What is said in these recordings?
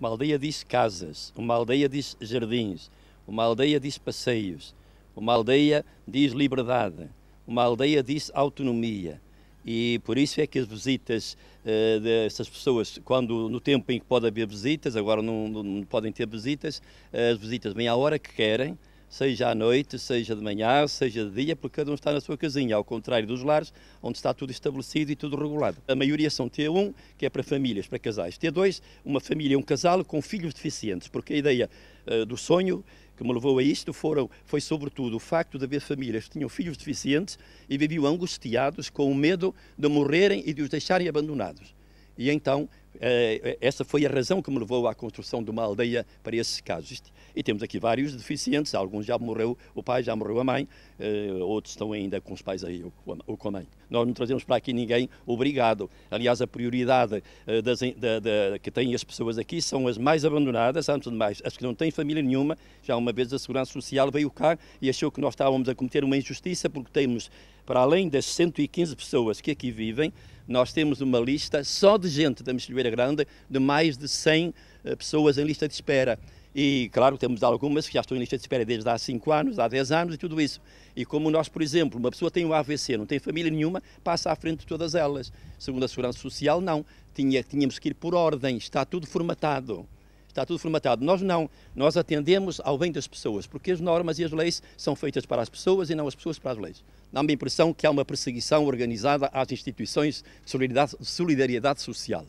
Uma aldeia diz casas, uma aldeia diz jardins, uma aldeia diz passeios, uma aldeia diz liberdade, uma aldeia diz autonomia. E por isso é que as visitas uh, dessas pessoas, quando no tempo em que pode haver visitas, agora não, não podem ter visitas, eh, as visitas vêm à hora que querem, seja à noite, seja de manhã, seja de dia, porque cada um está na sua casinha, ao contrário dos lares, onde está tudo estabelecido e tudo regulado. A maioria são T1, que é para famílias, para casais. T2, uma família, um casal com filhos deficientes, porque a ideia uh, do sonho que me levou a isto foram, foi sobretudo o facto de haver famílias que tinham filhos deficientes e viviam angustiados com o medo de morrerem e de os deixarem abandonados. E então eh, eh, essa foi a razão que me levou à construção de uma aldeia para esses casos. E temos aqui vários deficientes, alguns já morreu o pai, já morreu a mãe, eh, outros estão ainda com os pais aí ou com a mãe. Nós não trazemos para aqui ninguém obrigado. Aliás, a prioridade das, da, da, que têm as pessoas aqui são as mais abandonadas, antes de mais, as que não têm família nenhuma. Já uma vez a Segurança Social veio cá e achou que nós estávamos a cometer uma injustiça porque temos, para além das 115 pessoas que aqui vivem, nós temos uma lista só de gente da Mexilheira Grande de mais de 100 eh, pessoas em lista de espera. E, claro, temos algumas que já estão em lista de espera desde há 5 anos, há 10 anos e tudo isso. E como nós, por exemplo, uma pessoa tem um AVC, não tem família nenhuma, passa à frente de todas elas. Segundo a Segurança Social, não. Tinha, tínhamos que ir por ordem, está tudo formatado. Está tudo formatado. Nós não. Nós atendemos ao bem das pessoas, porque as normas e as leis são feitas para as pessoas e não as pessoas para as leis. Dá-me a impressão que há uma perseguição organizada às instituições de solidariedade, solidariedade social.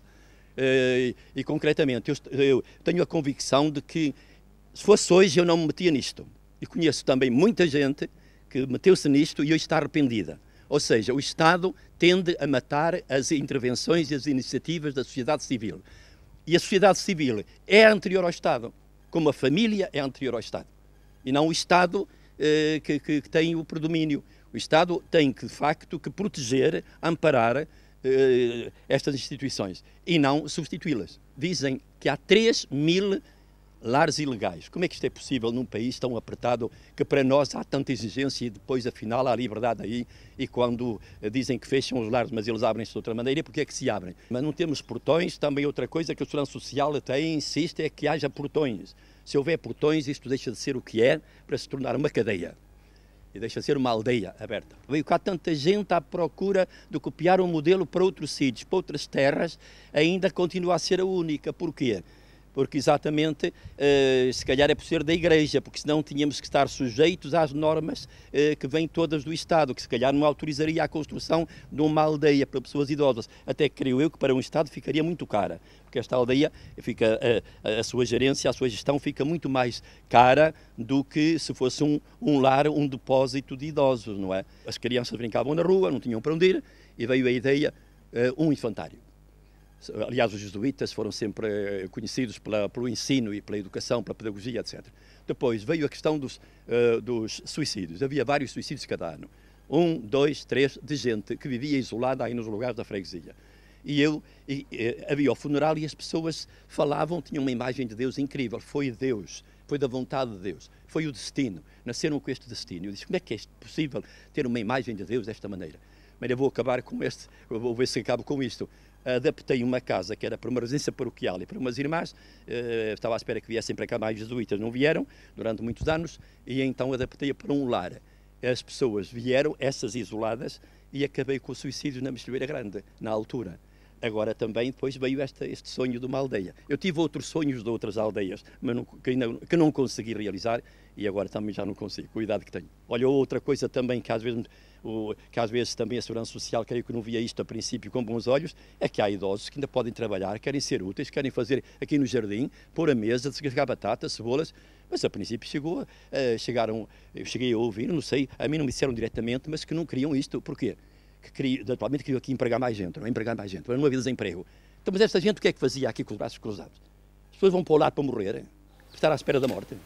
Eh, e, e concretamente, eu, eu, tenho a convicção de que se fosse hoje eu não me metia nisto. E conheço também muita gente que meteu-se nisto e hoje está arrependida. Ou seja, o Estado tende a matar as intervenções e as iniciativas da sociedade civil. E a sociedade civil é anterior ao Estado, como a família é anterior ao Estado. E não o Estado eh, que, que, que tem o predomínio. O Estado tem que, de facto, que proteger, amparar eh, estas instituições e não substituí-las. Dizem que há 3 mil lares ilegais. Como é que isto é possível num país tão apertado que para nós há tanta exigência e depois afinal há liberdade aí e quando eh, dizem que fecham os lares mas eles abrem-se de outra maneira, porque é que se abrem? Mas não temos portões, também outra coisa que o Segurança Social até insiste é que haja portões. Se houver portões isto deixa de ser o que é para se tornar uma cadeia e deixa ser uma aldeia aberta. Veio cá tanta gente à procura de copiar um modelo para outros sítios, para outras terras, ainda continua a ser a única. Porquê? porque exatamente eh, se calhar é por ser da Igreja, porque senão tínhamos que estar sujeitos às normas eh, que vêm todas do Estado, que se calhar não autorizaria a construção de uma aldeia para pessoas idosas. Até creio eu que para um Estado ficaria muito cara, porque esta aldeia fica, eh, a, sua gerência, a sua gestão fica muito mais cara do que se fosse um, um lar, um depósito de idosos, não é? As crianças brincavam na rua, não tinham para onde ir, e veio a ideia, um infantário. Aliás, os jesuítas foram sempre eh, conhecidos pela, pelo ensino e pela educação, pela pedagogia, etc. Depois veio a questão dos, uh, dos suicídios. Havia vários suicídios cada ano. Um, dois, três, de gente que vivia isolada aí nos lugares da freguesia. E eu e, e, havia o funeral e as pessoas falavam, tinham uma imagem de Deus incrível. Foi Deus, foi da vontade de Deus, foi o destino. Nasceram com este destino. Eu disse: como é que é possível ter uma imagem de Deus desta maneira? Mas eu vou acabar com este, vou ver se acabo com isto adaptei uma casa que era para uma residência paroquial e para umas irmãs, eh, estava à espera que viessem para cá mais jesuítas, não vieram durante muitos anos, e então adaptei-a para um lar. As pessoas vieram, essas isoladas, e acabei com o suicídio na Mestileira Grande, na altura. Agora também depois veio esta, este sonho de uma aldeia. Eu tive outros sonhos de outras aldeias, mas não, que, não, que não consegui realizar e agora também já não consigo, com a idade que tenho. Olha, outra coisa também que às vezes, o, que às vezes também a Segurança Social, creio que não via isto a princípio com bons olhos, é que há idosos que ainda podem trabalhar, querem ser úteis, querem fazer aqui no jardim, pôr a mesa, descarregar batatas, cebolas, mas a princípio chegou, uh, chegaram, eu cheguei a ouvir, não sei, a mim não me disseram diretamente, mas que não queriam isto, porquê? que criou, naturalmente criou aqui empregar mais gente, não é empregar mais gente, não havia desemprego. Então, mas esta gente o que é que fazia aqui com os braços cruzados? As pessoas vão para o lado para morrer, estar à espera da morte.